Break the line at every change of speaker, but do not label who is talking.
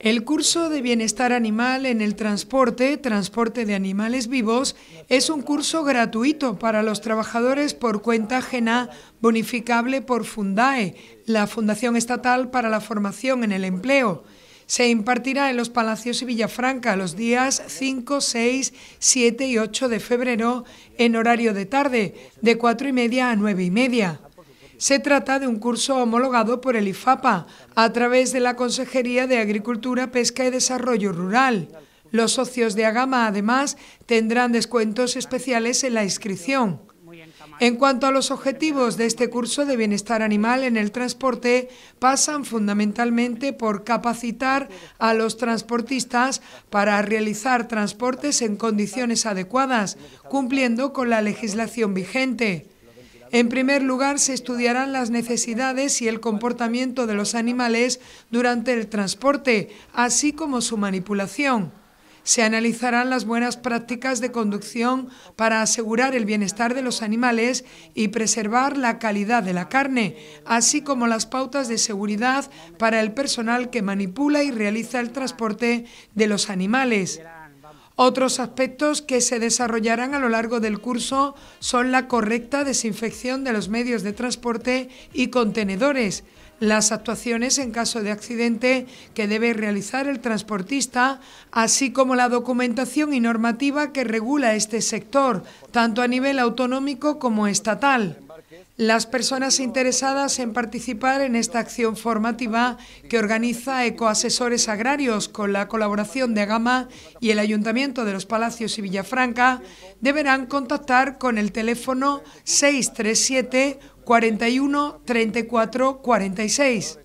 El curso de bienestar animal en el transporte, transporte de animales vivos, es un curso gratuito para los trabajadores por cuenta ajena, bonificable por Fundae, la Fundación Estatal para la Formación en el Empleo. Se impartirá en los Palacios y Villafranca los días 5, 6, 7 y 8 de febrero en horario de tarde, de 4 y media a 9 y media. Se trata de un curso homologado por el IFAPA a través de la Consejería de Agricultura, Pesca y Desarrollo Rural. Los socios de Agama, además, tendrán descuentos especiales en la inscripción. En cuanto a los objetivos de este curso de bienestar animal en el transporte, pasan fundamentalmente por capacitar a los transportistas para realizar transportes en condiciones adecuadas, cumpliendo con la legislación vigente. En primer lugar, se estudiarán las necesidades y el comportamiento de los animales durante el transporte, así como su manipulación. Se analizarán las buenas prácticas de conducción para asegurar el bienestar de los animales y preservar la calidad de la carne, así como las pautas de seguridad para el personal que manipula y realiza el transporte de los animales. Otros aspectos que se desarrollarán a lo largo del curso son la correcta desinfección de los medios de transporte y contenedores, las actuaciones en caso de accidente que debe realizar el transportista, así como la documentación y normativa que regula este sector, tanto a nivel autonómico como estatal. Las personas interesadas en participar en esta acción formativa que organiza Ecoasesores Agrarios con la colaboración de Agama y el Ayuntamiento de los Palacios y Villafranca deberán contactar con el teléfono 637 41 34 46.